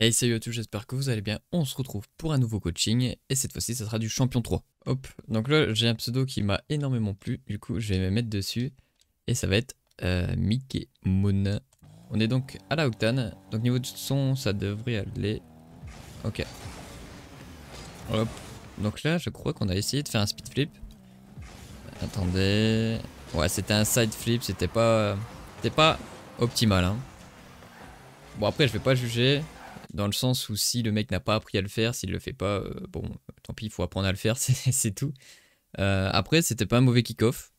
Hey salut à j'espère que vous allez bien, on se retrouve pour un nouveau coaching, et cette fois-ci ça sera du champion 3. Hop, donc là j'ai un pseudo qui m'a énormément plu, du coup je vais me mettre dessus, et ça va être euh, Mickey Moon. On est donc à la octane, donc niveau du son ça devrait aller, ok. Hop, donc là je crois qu'on a essayé de faire un speed flip. Attendez, ouais c'était un side flip, c'était pas, c'était pas optimal hein. Bon après je vais pas juger, dans le sens où si le mec n'a pas appris à le faire, s'il le fait pas, euh, bon, tant pis, il faut apprendre à le faire, c'est tout. Euh, après, c'était pas un mauvais kick-off,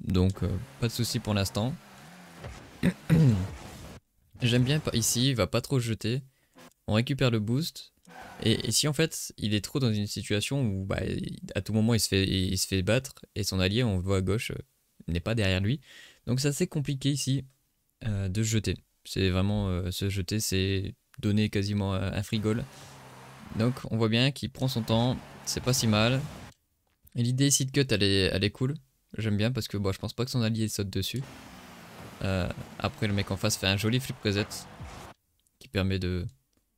donc euh, pas de souci pour l'instant. J'aime bien ici, il va pas trop jeter. On récupère le boost. Et, si en fait il est trop dans une situation où bah, à tout moment il se, fait, il se fait battre et son allié, on le voit à gauche, n'est pas derrière lui. Donc c'est assez compliqué ici de jeter. C'est vraiment se jeter, c'est donner quasiment euh, un free Donc on voit bien qu'il prend son temps, c'est pas si mal. l'idée ici de cut elle est, cool, j'aime bien parce que bon, je pense pas que son allié saute dessus. Euh, après le mec en face fait un joli flip reset qui permet de,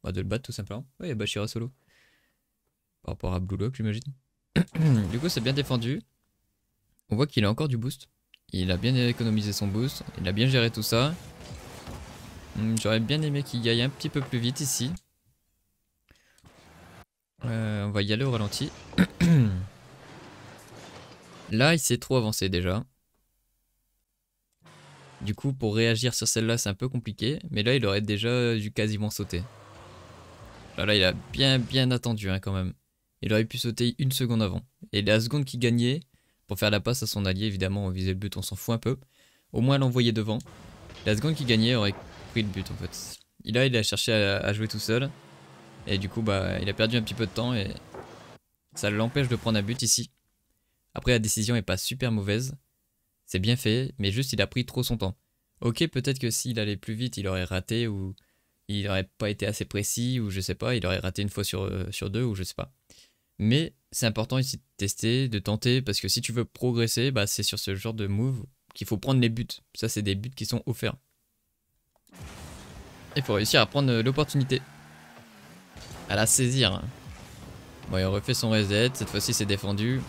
bah, de le battre tout simplement. Oui, bah Bashira solo. Par rapport à Blue Lock j'imagine. du coup c'est bien défendu. On voit qu'il a encore du boost. Il a bien économisé son boost, il a bien géré tout ça. Hmm, j'aurais bien aimé qu'il y aille un petit peu plus vite ici. Euh, on va y aller au ralenti. Là, il s'est trop avancé déjà. Du coup, pour réagir sur celle-là, c'est un peu compliqué. Mais là, il aurait déjà dû quasiment sauter. Là, il a bien, bien attendu hein, quand même. Il aurait pu sauter une seconde avant. Et la seconde qui gagnait, pour faire la passe à son allié, évidemment, on visait le but, on s'en fout un peu. Au moins l'envoyer devant. La seconde qui gagnait aurait le but en fait. Il a, a cherché à, jouer tout seul. Et du coup, bah, il a perdu un petit peu de temps et ça l'empêche de prendre un but ici. Après, la décision est pas super mauvaise. C'est bien fait, mais juste il a pris trop son temps. Ok, peut-être que s'il allait plus vite, il aurait raté ou il n'aurait pas été assez précis ou je sais pas, il aurait raté une fois euh, sur, deux ou je sais pas. Mais c'est important ici de tester, de tenter, parce que si tu veux progresser, bah, c'est sur ce genre de move qu'il faut prendre les buts. Ça, c'est des buts qui sont offerts. Il faut réussir à prendre euh, l'opportunité. À la saisir. Hein. Bon, il refait son reset. Cette fois-ci, c'est défendu.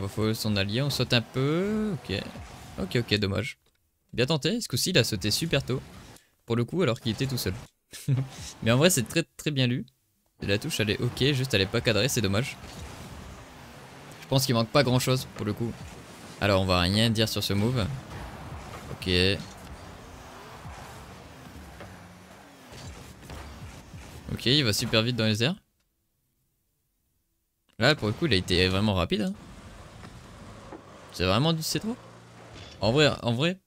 va faut son allié. On saute un peu. Ok. Ok, ok, dommage. Bien tenté. Ce coup-ci, il a sauté super tôt. Pour le coup, alors qu'il était tout seul. Mais en vrai, c'est très très bien lu. La touche, elle est ok. Juste, elle est pas cadrée. C'est dommage. Je pense qu'il manque pas grand-chose pour le coup. Alors, on va rien dire sur ce move. Ok. Ok, il va super vite dans les airs. Là, pour le coup, il a été vraiment rapide. Hein. C'est vraiment du C3. En vrai, en vrai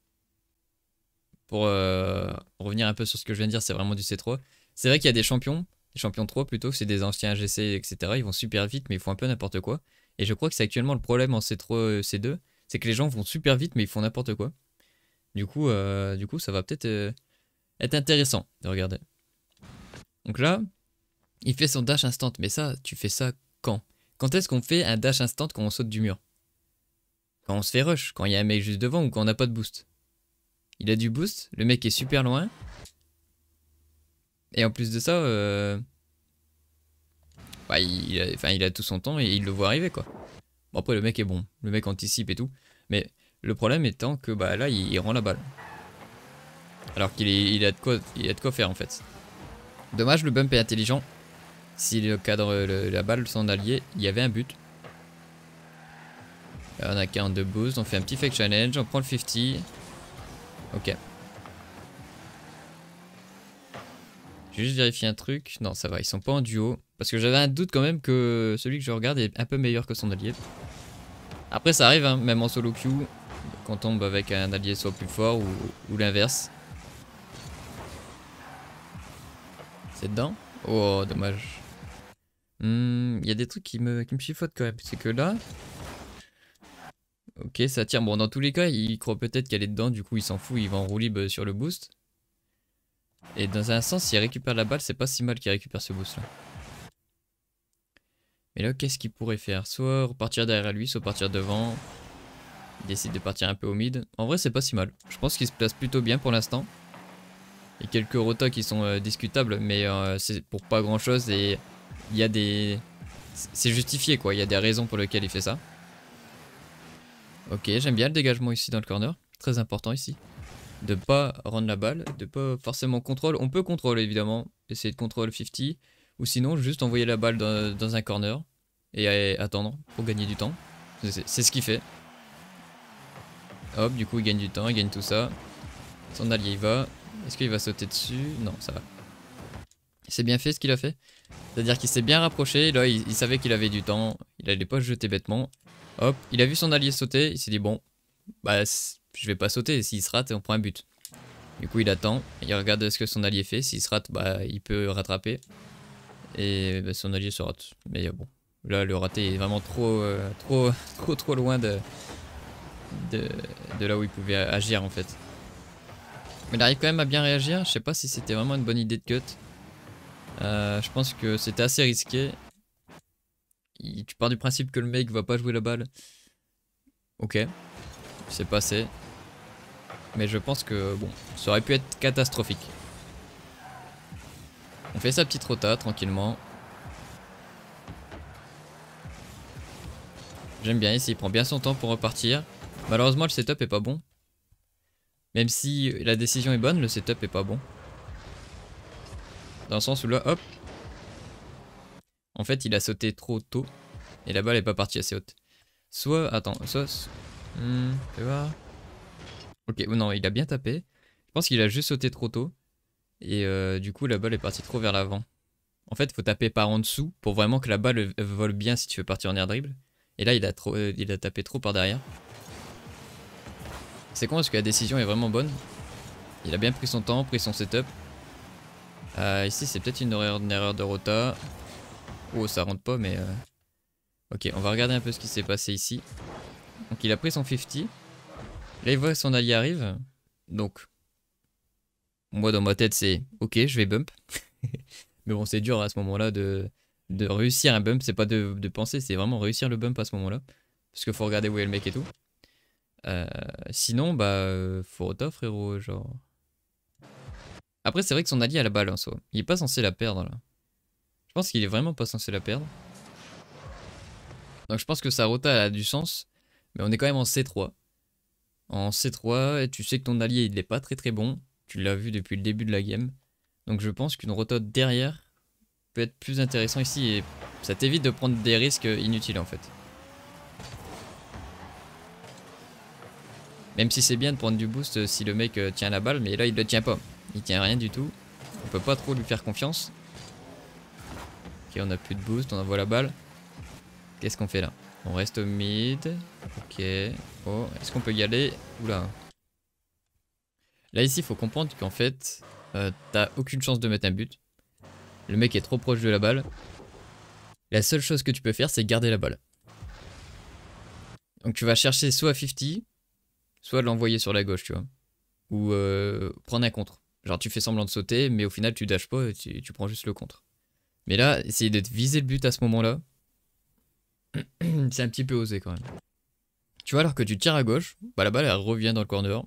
pour euh, revenir un peu sur ce que je viens de dire, c'est vraiment du C3. C'est vrai qu'il y a des champions, des champions 3 plutôt, c'est des anciens GC, etc. Ils vont super vite, mais ils font un peu n'importe quoi. Et je crois que c'est actuellement le problème en C3, euh, C2, c'est que les gens vont super vite, mais ils font n'importe quoi. Du coup, euh, du coup, ça va peut-être être intéressant de regarder. Donc là, il fait son dash instant. Mais ça, tu fais ça quand Quand est-ce qu'on fait un dash instant quand on saute du mur Quand on se fait rush, quand il y a un mec juste devant ou quand on n'a pas de boost. Il a du boost, le mec est super loin. Et en plus de ça, euh, bah, il, a, enfin, il a tout son temps et il le voit arriver quoi. Bon après le mec est bon, le mec anticipe et tout. Mais le problème étant que bah là il, rend la balle. Alors qu'il a a de quoi faire en fait. Dommage, le bump est intelligent. S'il cadre la balle, son allié, il y avait un but. on a 42 boost, on fait un petit fake challenge, on prend le 50. Ok. juste vérifier un truc. Non, ça va, ils sont pas en duo. Parce que j'avais un doute quand même que celui que je regarde est un peu meilleur que son allié. Après, ça arrive, hein, même en solo queue, qu'on tombe avec un allié soit plus fort ou l'inverse. dedans Oh, dommage. Il hmm, y a des trucs qui me, qui me chiffotent quand même. C'est que là... Ok, ça tire. Bon, dans tous les cas, il croit peut-être qu'elle est dedans. Du coup, il s'en fout. Il va en roue sur le boost. Et dans un sens, s'il récupère la balle, c'est pas si mal qu'il récupère ce boost-là. Mais là, qu'est-ce qu'il pourrait faire Soit repartir derrière lui, soit partir devant. Il décide de partir un peu au mid. En vrai, c'est pas si mal. Je pense qu'il se place plutôt bien pour l'instant a quelques rotas qui sont euh, discutables, mais euh, c'est pour pas grand chose et il y a des. C'est justifié quoi, il y a des raisons pour lesquelles il fait ça. Ok, j'aime bien le dégagement ici dans le corner, très important ici. De pas rendre la balle, de pas forcément contrôler. On peut contrôler évidemment, essayer de contrôler 50, ou sinon juste envoyer la balle dans, un corner et, attendre pour gagner du temps. C'est ce qu'il fait. Hop, du coup il gagne du temps, il gagne tout ça. Son allié il va, est-ce qu'il va sauter dessus Non, ça va. C'est bien fait ce qu'il a fait. C'est-à-dire qu'il s'est bien rapproché. Là, il, savait qu'il avait du temps. Il allait pas jeter bêtement. Hop, il a vu son allié sauter. Il s'est dit, bon, bah, je vais pas sauter. S'il se rate, on prend un but. Du coup, il attend. Il regarde ce que son allié fait. S'il se rate, bah, il peut rattraper. Et bah, son allié se rate. Mais bon, là, le raté est vraiment trop, euh, trop, trop, trop loin de, de là où il pouvait agir en fait. Mais Il arrive quand même à bien réagir. Je sais pas si c'était vraiment une bonne idée de cut. Euh, je pense que c'était assez risqué. tu pars du principe que le mec va pas jouer la balle. Ok. C'est passé. Mais je pense que bon, ça aurait pu être catastrophique. On fait sa petite rota tranquillement. J'aime bien ici, il prend bien son temps pour repartir. Malheureusement le setup est pas bon. Même si la décision est bonne, le setup est pas bon. Dans le sens où là, hop. En fait, il a sauté trop tôt. Et la balle est pas partie assez haute. Soit, attends, soit... tu hmm, vois Ok, oh non, il a bien tapé. Je pense qu'il a juste sauté trop tôt. Et euh, du coup, la balle est partie trop vers l'avant. En fait, faut taper par en dessous pour vraiment que la balle euh, vole bien si tu veux partir en air dribble. Et là, il a, trop, euh, il a tapé trop par derrière. C'est con parce que la décision est vraiment bonne. Il a bien pris son temps, pris son setup. Euh, ici, c'est peut-être une erreur, de rota. Oh, ça rentre pas, mais... Euh, ok, on va regarder un peu ce qui s'est passé ici. Donc, il a pris son 50. Là, il voit que son allié arrive. Donc, moi, dans ma tête, c'est... Ok, je vais bump. mais bon, c'est dur à ce moment-là de, réussir un bump. C'est pas de, de penser, c'est vraiment réussir le bump à ce moment-là. Parce qu'il faut regarder où est le mec et tout. Euh, sinon, bah, euh, faut rota frérot, genre. Après, c'est vrai que son allié a la balle en soi. Il est pas censé la perdre là. Je pense qu'il est vraiment pas censé la perdre. Donc je pense que sa rota a du sens. Mais on est quand même en C3. En C3, tu sais que ton allié il est pas très très bon. Tu l'as vu depuis le début de la game. Donc je pense qu'une rota derrière peut être plus intéressant ici et ça t'évite de prendre des risques inutiles en fait. Même si c'est bien de prendre du boost euh, si le mec euh, tient la balle, mais là il ne tient pas. Il tient rien du tout. On peut pas trop lui faire confiance. Ok, on a plus de boost, on envoie la balle. Qu'est-ce qu'on fait là On reste au mid. Ok. Oh, est-ce qu'on peut y aller Oula. Là ici, il faut comprendre qu'en fait, euh, t'as aucune chance de mettre un but. Le mec est trop proche de la balle. La seule chose que tu peux faire, c'est garder la balle. Donc tu vas chercher soit 50, soit l'envoyer sur la gauche, tu vois, ou euh, prendre un contre. Genre tu fais semblant de sauter, mais au final tu dashes pas, tu, tu prends juste le contre. Mais là, essayer d'être viser le but à ce moment-là, c'est un petit peu osé quand même. Tu vois, alors que tu tires à gauche, bah la balle elle revient dans le corner.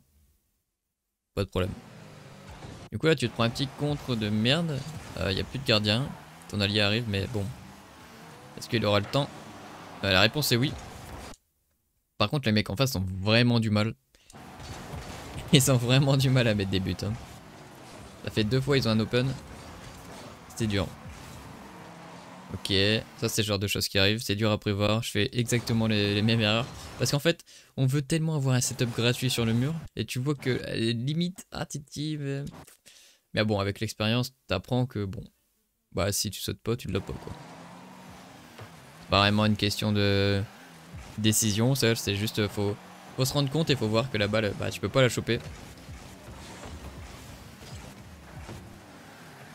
Pas de problème. Du coup là tu te prends un petit contre de merde, il euh, n'y a plus de gardien, ton allié arrive mais bon. Est-ce qu'il aura le temps bah, La réponse est oui. Par contre les mecs en face ont vraiment du mal. Ils ont vraiment du mal à mettre des buts. Hein. Ça fait deux fois ils ont un open. C'était dur. Ok, ça c'est le genre de choses qui arrivent, c'est dur à prévoir, je fais exactement les, mêmes erreurs. Parce qu'en fait, on veut tellement avoir un setup gratuit sur le mur, et tu vois que limite, ah Mais... bon, avec l'expérience, t'apprends que bon, bah si tu sautes pas, tu l'as pas quoi. C'est pas vraiment une question de décision, c'est juste faux. Faut se rendre compte et faut voir que la balle, bah, tu peux pas la choper.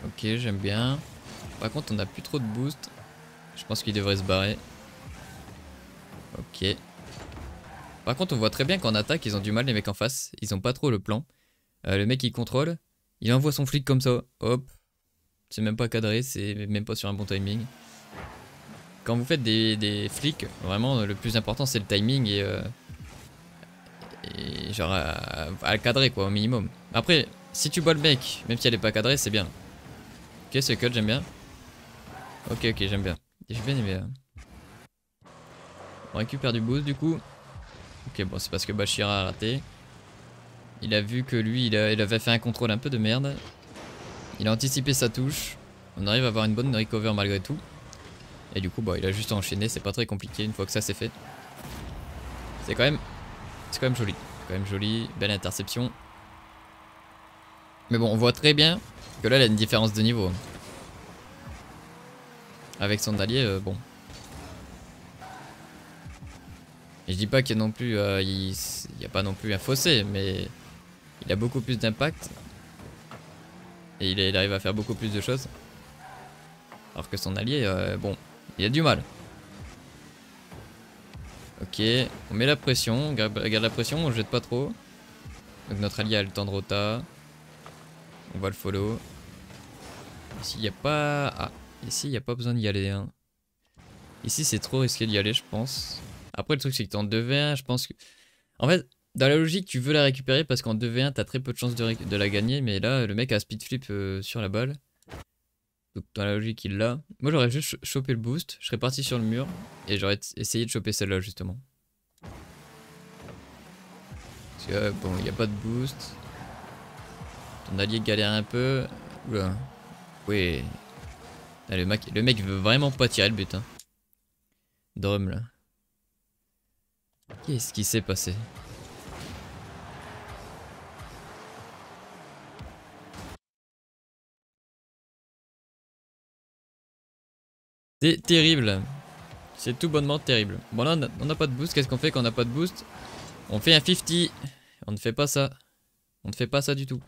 Ok, j'aime bien. Par contre, on a plus trop de boost. Je pense qu'il devrait se barrer. Ok. Par contre, on voit très bien qu'en attaque, ils ont du mal les mecs en face. Ils ont pas trop le plan. Euh, le mec, il contrôle. Il envoie son flic comme ça. Hop. C'est même pas cadré, c'est même pas sur un bon timing. Quand vous faites des, flics, vraiment, le plus important, c'est le timing et... Euh, genre à, le cadrer quoi au minimum. Après, si tu bois le mec même si elle est pas cadrée, c'est bien. Ok, ce cut, j'aime bien. Ok, ok, j'aime bien. J'ai bien hein. On récupère du boost du coup. Ok, bon, c'est parce que Bashira a raté. Il a vu que lui, il, avait fait un contrôle un peu de merde. Il a anticipé sa touche. On arrive à avoir une bonne recover malgré tout. Et du coup, bah, il a juste enchaîné. C'est pas très compliqué une fois que ça c'est fait. C'est quand même c'est quand même joli. quand même joli. Belle interception. Mais bon, on voit très bien que là, y a une différence de niveau. Avec son allié, euh, bon. Et je dis pas qu'il y a non plus, euh, il, a pas non plus un fossé, mais il a beaucoup plus d'impact. Et il, il, arrive à faire beaucoup plus de choses. Alors que son allié, euh, bon, il a du mal. Ok, on met la pression, on garde la pression, on le jette pas trop. Donc notre allié a le temps de rota. On va le follow. Ici, il n'y a pas... Ah, ici, il n'y a pas besoin d'y aller. Hein. Ici, c'est trop risqué d'y aller, je pense. Après, le truc, c'est que t'es en 2v1, je pense que... En fait, dans la logique, tu veux la récupérer parce qu'en 2v1, t'as très peu de chances de, la gagner. Mais là, le mec a speed flip euh, sur la balle. Donc dans la logique, il l'a. Moi, j'aurais juste chopé le boost, je serais parti sur le mur et j'aurais essayé de choper celle-là, justement. Parce que, euh, bon, il n'y a pas de boost. Ton allié galère un peu. Oula. Oui. Ah, le, mec, veut vraiment pas tirer le but. Hein. Drum, là. Qu'est-ce qui s'est passé C'est terrible. C'est tout bonnement terrible. Bon là on n'a pas de boost. Qu'est-ce qu'on fait quand on n'a pas de boost On fait un 50. On ne fait pas ça. On ne fait pas ça du tout.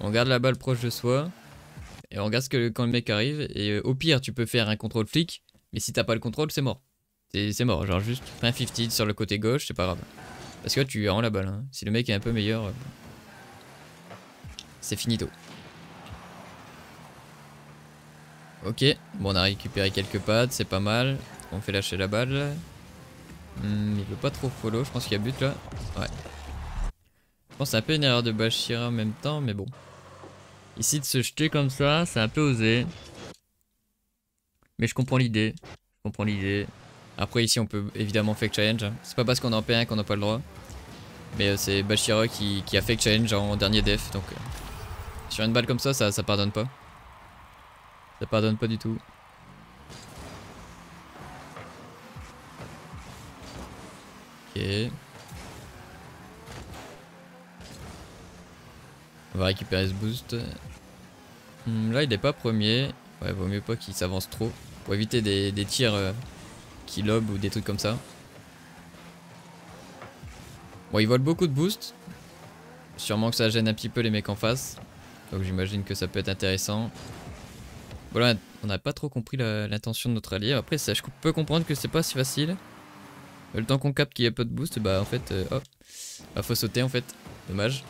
On garde la balle proche de soi. Et on regarde ce que, quand le mec arrive. Et euh, au pire tu peux faire un contrôle flic. Mais si t'as pas le contrôle c'est mort. C'est mort. Genre juste un 50 sur le côté gauche. C'est pas grave. Parce que tu tu rends la balle. Hein. Si le mec est un peu meilleur... Euh, c'est finito. Ok, bon on a récupéré quelques pads c'est pas mal. On fait lâcher la balle. Hmm, il veut pas trop follow, je pense qu'il y a but là. Ouais. Je pense que c'est un peu une erreur de Bashira en même temps, mais bon. Ici de se jeter comme ça, c'est un peu osé. Mais je comprends l'idée. Je comprends l'idée. Après ici on peut évidemment fake challenge. C'est pas parce qu'on est en P1 qu'on n'a pas le droit. Mais euh, c'est Bashira qui, a fake challenge en dernier def. Donc euh, sur une balle comme ça, ça, ça pardonne pas. Ça pardonne pas du tout. Ok. On va récupérer ce boost. Hmm, là, il n'est pas premier. Ouais, vaut mieux pas qu'il s'avance trop. Pour éviter des, tirs euh, qui lobent ou des trucs comme ça. Bon, ils volent beaucoup de boost. Sûrement que ça gêne un petit peu les mecs en face. Donc j'imagine que ça peut être intéressant. Voilà, on n'a pas trop compris l'intention de notre allié. Après, ça, je peux comprendre que c'est pas si facile. Euh, le temps qu'on capte qu'il y a pas de boost, bah en fait, euh, hop. Bah, faut sauter en fait. Dommage.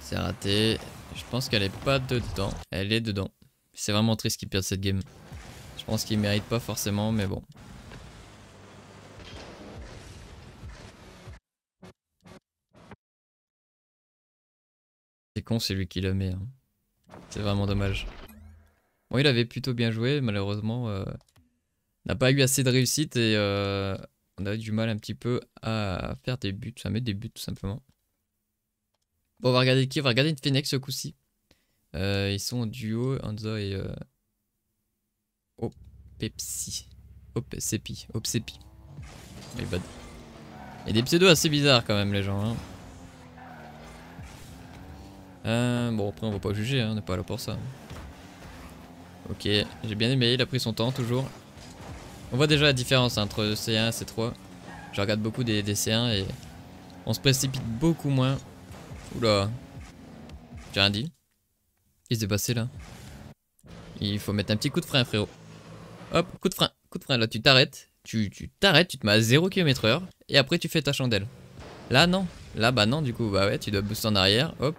C'est raté. Je pense qu'elle est pas dedans. Elle est dedans. C'est vraiment triste qu'il perde cette game. Je pense qu'il mérite pas forcément, mais bon. C'est con, c'est lui qui le met. Hein. C'est vraiment dommage. Bon, il avait plutôt bien joué, malheureusement. on euh, n'a pas eu assez de réussite et euh, on a eu du mal un petit peu à faire des buts, à mettre des buts tout simplement. Bon, on va regarder qui On va regarder une Phoenix ce coup-ci. Euh, ils sont en duo, Anza et Oh, Pepsi. Opsepi. Opsepi. My Il y a des pseudo assez bizarres quand même, les gens. Hein. Euh, bon, après, on va pas juger, hein, on n'est pas là pour ça. Ok, j'ai bien aimé, il a pris son temps toujours. On voit déjà la différence entre C1 et C3. Je regarde beaucoup des, C1 et on se précipite beaucoup moins. Oula, j'ai rien dit. Il s'est passé là. Il faut mettre un petit coup de frein, frérot. Hop, coup de frein, coup de frein. Là, tu t'arrêtes, tu t'arrêtes, tu, te mets à 0 km/h et après tu fais ta chandelle. Là, non. Là, bah non, du coup, bah ouais, tu dois booster en arrière, hop,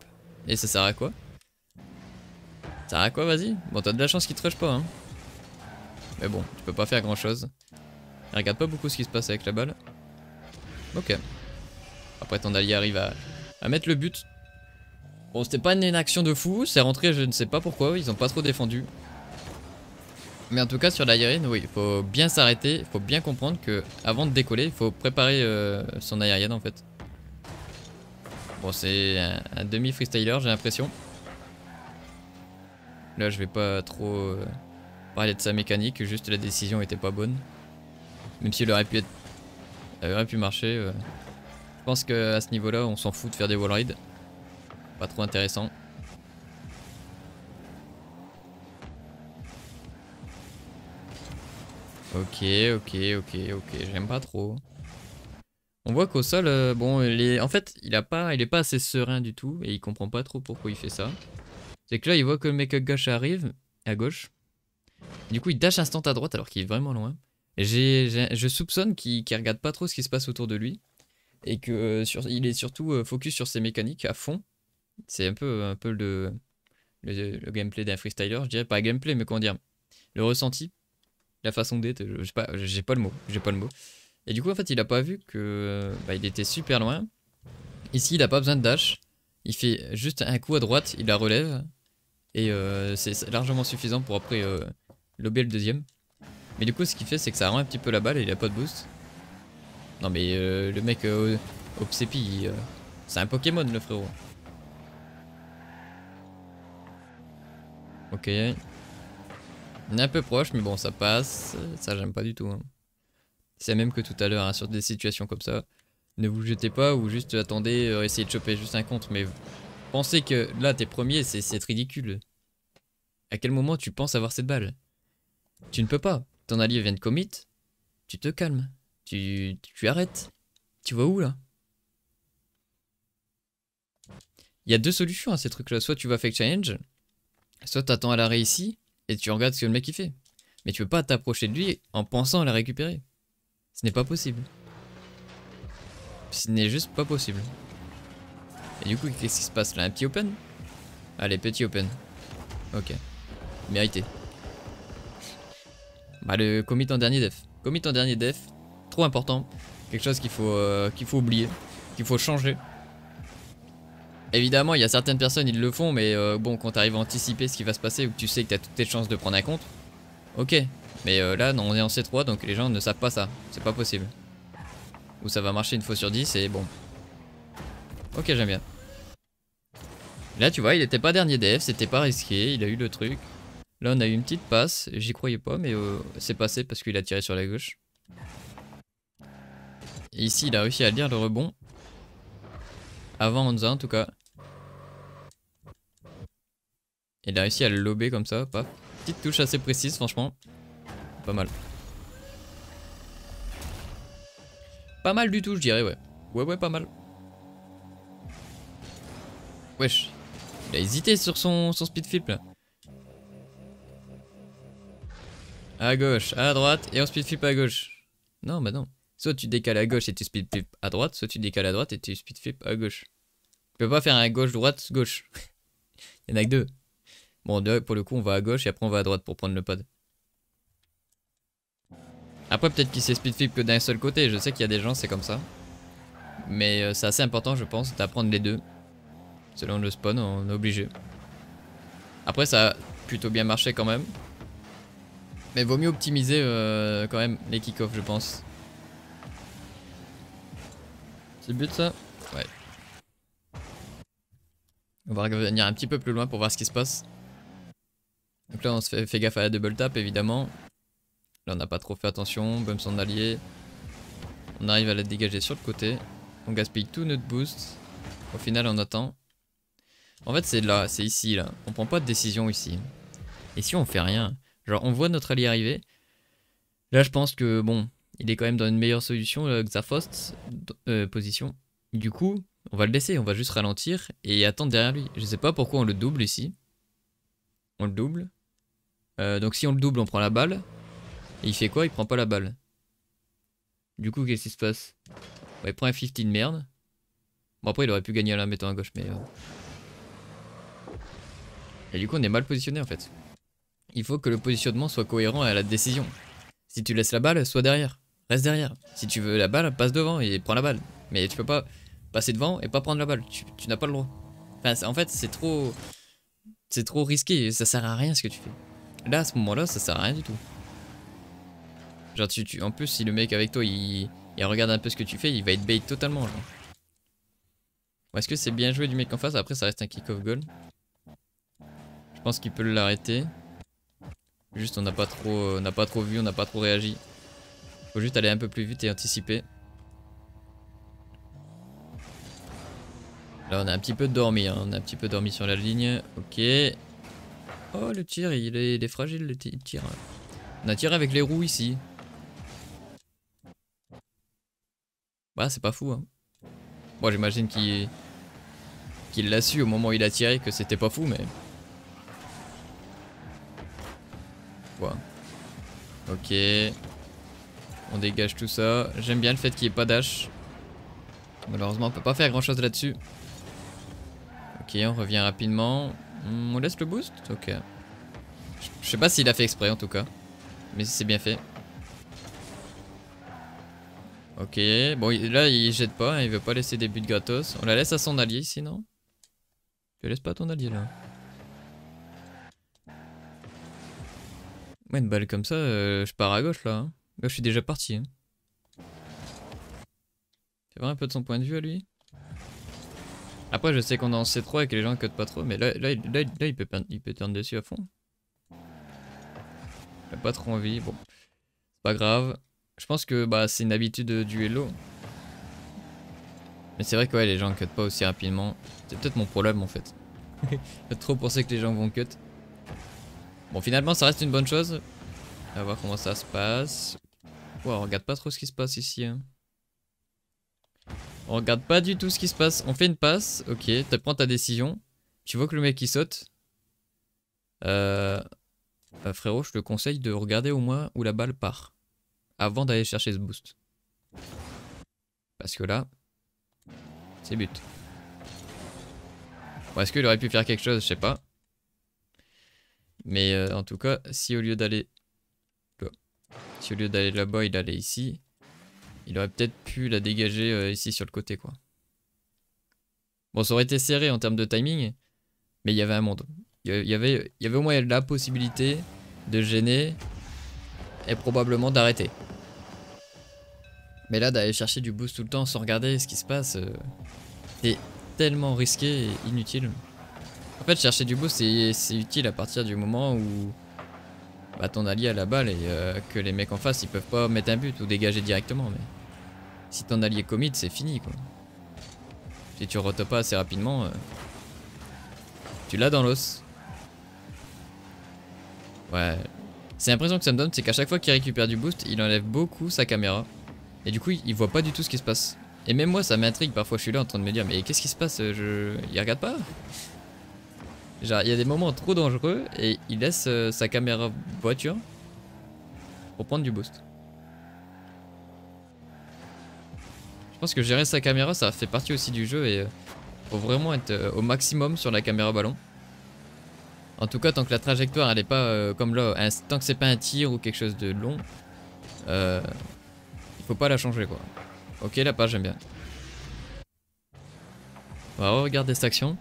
et ça sert à quoi Ça sert à quoi, vas-y Bon, t'as de la chance qu'il te rush pas, hein. Mais bon, tu peux pas faire grand-chose. Regarde pas beaucoup ce qui se passe avec la balle. Ok. Après, ton allié arrive à, mettre le but. Bon, c'était pas une action de fou. C'est rentré, je ne sais pas pourquoi. Ils ont pas trop défendu. Mais en tout cas, sur l'aérienne, oui, il faut bien s'arrêter. Il faut bien comprendre que avant de décoller, il faut préparer euh, son aérienne en fait c'est un, demi-freestyler, j'ai l'impression. Là, je vais pas trop euh, parler de sa mécanique, juste la décision était pas bonne. Même si elle aurait pu, être, euh, aurait pu marcher. Euh. Je pense qu'à ce niveau-là, on s'en fout de faire des wall rides. Pas trop intéressant. Ok, ok, ok, ok, j'aime pas trop. On voit qu'au sol, euh, bon, il est... en fait, il a pas, il est pas assez serein du tout et il comprend pas trop pourquoi il fait ça. C'est que là, il voit que le mec à gauche arrive, à gauche. Du coup, il dash instant à droite alors qu'il est vraiment loin. je soupçonne qu'il regarde pas trop ce qui se passe autour de lui et que euh, sur, il est surtout euh, focus sur ses mécaniques à fond. C'est un peu, un peu le, le, gameplay d'un freestyler, je dirais pas gameplay, mais comment dire, le ressenti, la façon d'être. J'ai pas, pas le mot, j'ai pas le mot. Et du coup, en fait, il a pas vu que bah, il était super loin. Ici, il a pas besoin de dash. Il fait juste un coup à droite, il la relève. Et euh, c'est largement suffisant pour après euh, lober le deuxième. Mais du coup, ce qu'il fait, c'est que ça rend un petit peu la balle et il a pas de boost. Non, mais euh, le mec Obsépi euh, c'est un Pokémon, le frérot. Ok. On est un peu proche, mais bon, ça passe. Ça, j'aime pas du tout. Hein. C'est même que tout à l'heure, hein, sur des situations comme ça. Ne vous jetez pas ou juste attendez, essayer euh, essayez de choper juste un contre. Mais pensez que là, t'es premier, c'est ridicule. À quel moment tu penses avoir cette balle Tu ne peux pas. Ton allié vient de commit. Tu te calmes. Tu, tu arrêtes. Tu vois où là Il y a deux solutions à ces trucs-là. Soit tu vas fake challenge, soit t'attends à la ici et tu regardes ce que le mec il fait. Mais tu peux pas t'approcher de lui en pensant à la récupérer. Ce n'est pas possible. Ce n'est juste pas possible. Et du coup, qu'est-ce qui se passe là Un petit open Allez, petit open. Ok. Mérité. Bah, le commit en dernier def. Commit en dernier def. Trop important. Quelque chose qu'il faut, euh, qu'il faut oublier. Qu'il faut changer. Évidemment, il y a certaines personnes, ils le font, mais euh, bon, quand t'arrives à anticiper ce qui va se passer ou que tu sais que t'as toutes tes chances de prendre un compte, ok, mais euh, là, on est en C3, donc les gens ne savent pas ça. C'est pas possible. Ou ça va marcher une fois sur 10 et bon. Ok, j'aime bien. Là, tu vois, il était pas dernier DF c'était pas risqué, il a eu le truc. Là, on a eu une petite passe, j'y croyais pas, mais euh, c'est passé parce qu'il a tiré sur la gauche. ici, il a réussi à lire le rebond. Avant Onza en tout cas. Il a réussi à le lober comme ça, paf. Petite touche assez précise, franchement pas mal. Pas mal du tout, je dirais, ouais. Ouais, ouais, pas mal. Wesh. Il a hésité sur son, son speed flip, là. À gauche, à droite, et on speed flip à gauche. Non, bah non. Soit tu décales à gauche et tu speed flip à droite, soit tu décales à droite et tu speed flip à gauche. Tu peux pas faire un gauche-droite-gauche. Il y en a que deux. Bon, pour le coup, on va à gauche et après on va à droite pour prendre le pad. Après peut-être qu'il s'est flip que d'un seul côté, je sais qu'il y a des gens c'est comme ça. Mais euh, c'est assez important je pense d'apprendre les deux. Selon le spawn on est obligé. Après ça a plutôt bien marché quand même. Mais vaut mieux optimiser euh, quand même les kick-offs je pense. C'est le but ça Ouais. On va revenir un petit peu plus loin pour voir ce qui se passe. Donc là on se fait gaffe à la double tap évidemment. Là, on n'a pas trop fait attention. Bum son allié. On arrive à la dégager sur le côté. On gaspille tout notre boost. Au final, on attend. En fait, c'est là, c'est ici, là. On prend pas de décision ici. Et si on fait rien Genre, on voit notre allié arriver. Là, je pense que, bon, il est quand même dans une meilleure solution, le euh, Xafost, euh, position. Du coup, on va le laisser, on va juste ralentir et attendre derrière lui. Je sais pas pourquoi on le double ici. On le double. Euh, donc si on le double, on prend la balle il fait quoi Il prend pas la balle. Du coup, qu'est-ce qui se passe bah, Il prend un 50 de merde. Bon, après, il aurait pu gagner à la mettant à gauche, mais... Euh. Et du coup, on est mal positionné, en fait. Il faut que le positionnement soit cohérent à la décision. Si tu laisses la balle, sois derrière. Reste derrière. Si tu veux la balle, passe devant et prends la balle. Mais tu peux pas passer devant et pas prendre la balle. Tu, n'as pas le droit. en fait, c'est trop... C'est trop risqué. Ça sert à rien, ce que tu fais. Là, à ce moment-là, ça sert à rien du tout. Genre, tu, en plus, si le mec avec toi, il, regarde un peu ce que tu fais, il va être bait totalement, genre. Est-ce que c'est bien joué du mec en face Après, ça reste un kick-off goal. Je pense qu'il peut l'arrêter. Juste, on n'a pas, trop, on pas trop vu, on n'a pas trop réagi. Faut juste aller un peu plus vite et anticiper. Là, on a un petit peu dormi. Hein. On a un petit peu dormi sur la ligne. Ok. Oh, le tir, il est, il est fragile, le tir. On a tiré avec les roues ici. Bah, c'est pas fou. Hein. Moi, j'imagine qu'il l'a su au moment où il a tiré que c'était pas fou, mais. Quoi Ok. On dégage tout ça. J'aime bien le fait qu'il n'y ait pas dash. Malheureusement, on peut pas faire grand chose là-dessus. Ok, on revient rapidement. Hmm, on laisse le boost Ok. Je sais pas s'il a fait exprès en tout cas. Mais c'est bien fait. Ok, bon là il jette pas, hein, il veut pas laisser des buts gratos. On la laisse à son allié ici, non Tu laisses pas ton allié là. Ouais, une balle comme ça, euh, je pars à gauche là. Hein. Là je suis déjà parti. C'est hein. vrai un peu de son point de vue à lui. Après je sais qu'on est en C3 et que les gens cutent pas trop, mais là, là, il, peut, il peut turn dessus à fond. J'ai pas trop envie, bon. C'est pas grave. Je pense que bah, c'est une habitude euh, du Hello. Mais c'est vrai que ouais, les gens cut pas aussi rapidement. C'est peut-être mon problème en fait. J'ai trop pensé que les gens vont cut. Bon, finalement, ça reste une bonne chose. On va voir comment ça se passe. On on regarde pas trop ce qui se passe ici. Hein. On regarde pas du tout ce qui se passe. On fait une passe. Ok, tu prends ta décision. Tu vois que le mec il saute. Euh, bah, frérot, je te conseille de regarder au moins où la balle part avant d'aller chercher ce boost. Parce que là, c'est but. Bon, Est-ce qu'il aurait pu faire quelque chose Je sais pas. Mais euh, en tout cas, si au lieu d'aller si au lieu d'aller là-bas, il allait ici, il aurait peut-être pu la dégager euh, ici sur le côté, quoi. Bon, ça aurait été serré en termes de timing, mais il y avait un monde. Il y avait, il y avait au moins la possibilité de gêner et probablement d'arrêter. Mais là, d'aller chercher du boost tout le temps sans regarder ce qui se passe, c'est euh, tellement risqué et inutile. En fait, chercher du boost, c'est utile à partir du moment où bah, ton allié a la balle et euh, que les mecs en face, ils peuvent pas mettre un but ou dégager directement. Mais si ton allié commit, c'est fini, quoi. Si tu rotes pas assez rapidement, euh, tu l'as dans l'os. Ouais. C'est l'impression que ça me donne, c'est qu'à chaque fois qu'il récupère du boost, il enlève beaucoup sa caméra. Et du coup, il voit pas du tout ce qui se passe. Et même moi, ça m'intrigue. Parfois, je suis là en train de me dire, mais qu'est-ce qui se passe euh, je... Il regarde pas Genre, il y a des moments trop dangereux et il laisse euh, sa caméra voiture pour prendre du boost. Je pense que gérer sa caméra, ça fait partie aussi du jeu et euh, faut vraiment être au maximum sur la caméra ballon. En tout cas, tant que la trajectoire, elle est pas comme là, tant que c'est pas un tir ou quelque chose de long, faut pas la changer quoi. Ok la page j'aime bien. On va regarder cette action.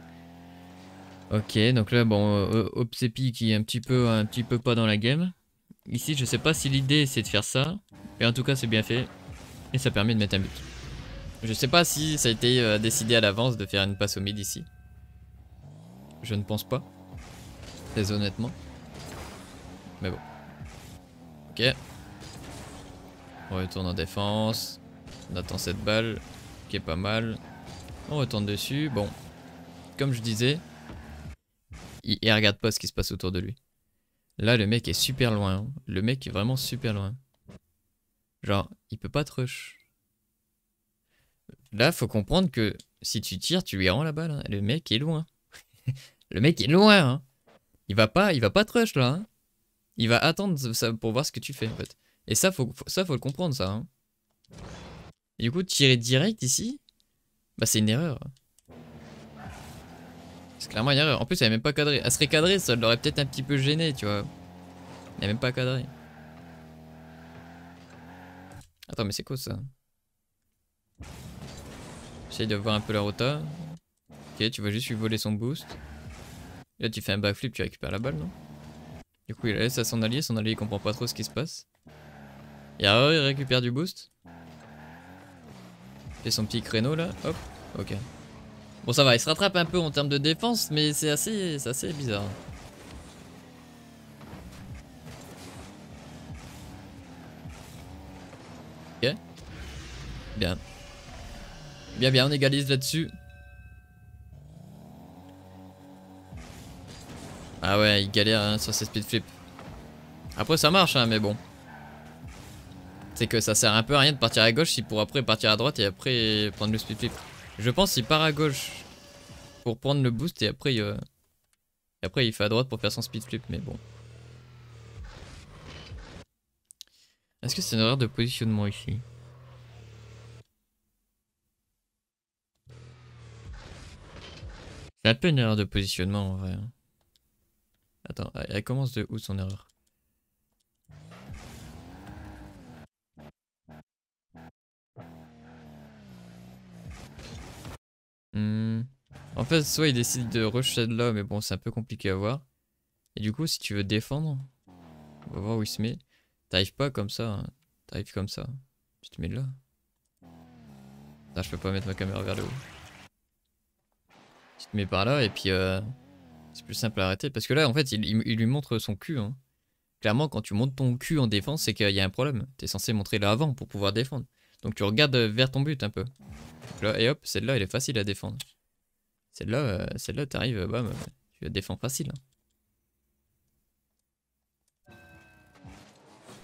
Ok donc là bon euh, qui est un petit peu un petit peu pas dans la game. Ici je sais pas si l'idée c'est de faire ça. Mais en tout cas c'est bien fait. Et ça permet de mettre un but. Je sais pas si ça a été euh, décidé à l'avance de faire une passe au mid ici. Je ne pense pas. Très honnêtement. Mais bon. Ok. On retourne en défense. On attend cette balle qui est pas mal. On retourne dessus. Bon, comme je disais, il, regarde pas ce qui se passe autour de lui. Là, le mec est super loin. Le mec est vraiment super loin. Genre, il peut pas te Là, faut comprendre que si tu tires, tu lui rends la balle. Hein. Le mec est loin. le mec est loin. Hein. Il va pas, il va pas te là. Hein. Il va attendre ça pour voir ce que tu fais en fait. Et ça, faut, ça, faut le comprendre, ça. Hein. du coup, tirer direct ici, bah c'est une erreur. C'est clairement une erreur. En plus, elle est même pas cadrée. Elle serait cadrée, ça l'aurait peut-être un petit peu gêné, tu vois. Elle est même pas cadrée. Attends, mais c'est quoi ça J'essaye de voir un peu la rota. Ok, tu vas juste lui voler son boost. Là, tu fais un backflip, tu récupères la balle, non Du coup, il laisse à son allié. Son allié, il comprend pas trop ce qui se passe il récupère du boost. Il fait son petit créneau là. Hop, ok. Bon, ça va, il se rattrape un peu en termes de défense, mais c'est assez, assez bizarre. Ok. Bien. Bien, bien, on égalise là-dessus. Ah ouais, il galère hein, sur ses speed flips. Après, ça marche, hein, mais bon. C'est que ça sert un peu à rien de partir à gauche si pour après partir à droite et après prendre le speed flip. Je pense qu'il part à gauche pour prendre le boost et après, euh, après il fait à droite pour faire son speed flip, mais bon. Est-ce que c'est une erreur de positionnement ici C'est un peu une erreur de positionnement en vrai. Hein. Attends, elle commence de où son erreur En fait, soit il décide de rush de là, mais bon, c'est un peu compliqué à voir. Et du coup, si tu veux défendre, on va voir où il se met. T'arrives pas comme ça. Hein. T'arrives comme ça. Tu te mets de là. je peux pas mettre ma caméra vers le haut. Tu te mets par là et puis euh, c'est plus simple à arrêter. Parce que là, en fait, il, lui montre son cul. Hein. Clairement, quand tu montes ton cul en défense, c'est qu'il y a un problème. T'es censé montrer là avant pour pouvoir défendre. Donc tu regardes vers ton but un peu. là, et hop, celle-là, elle est facile à défendre. Celle-là, euh, celle-là, t'arrives, euh, bam, tu la défends facile. Hein.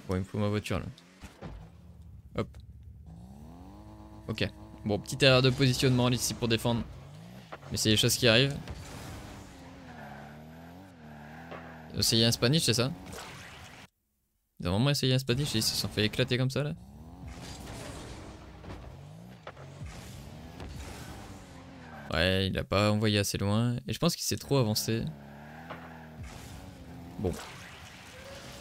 Bon, il me faut ma voiture là. Hop. Ok. Bon, petite erreur de positionnement ici pour défendre. Mais c'est les choses qui arrivent. Essayer un Spanish, c'est ça Ils ont vraiment essayé un Spanish ils se sont fait éclater comme ça là Ouais, il a pas envoyé assez loin. Et je pense qu'il s'est trop avancé. Bon.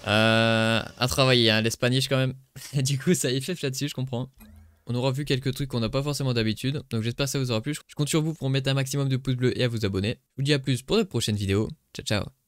Euh, à travailler, hein, l'espagnol quand même. du coup, ça y fait là-dessus, je comprends. On aura vu quelques trucs qu'on n'a pas forcément d'habitude, donc j'espère que ça vous aura plu. Je compte sur vous pour mettre un maximum de pouces bleus et à vous abonner. Je vous dis à plus pour de prochaines vidéos. Ciao, ciao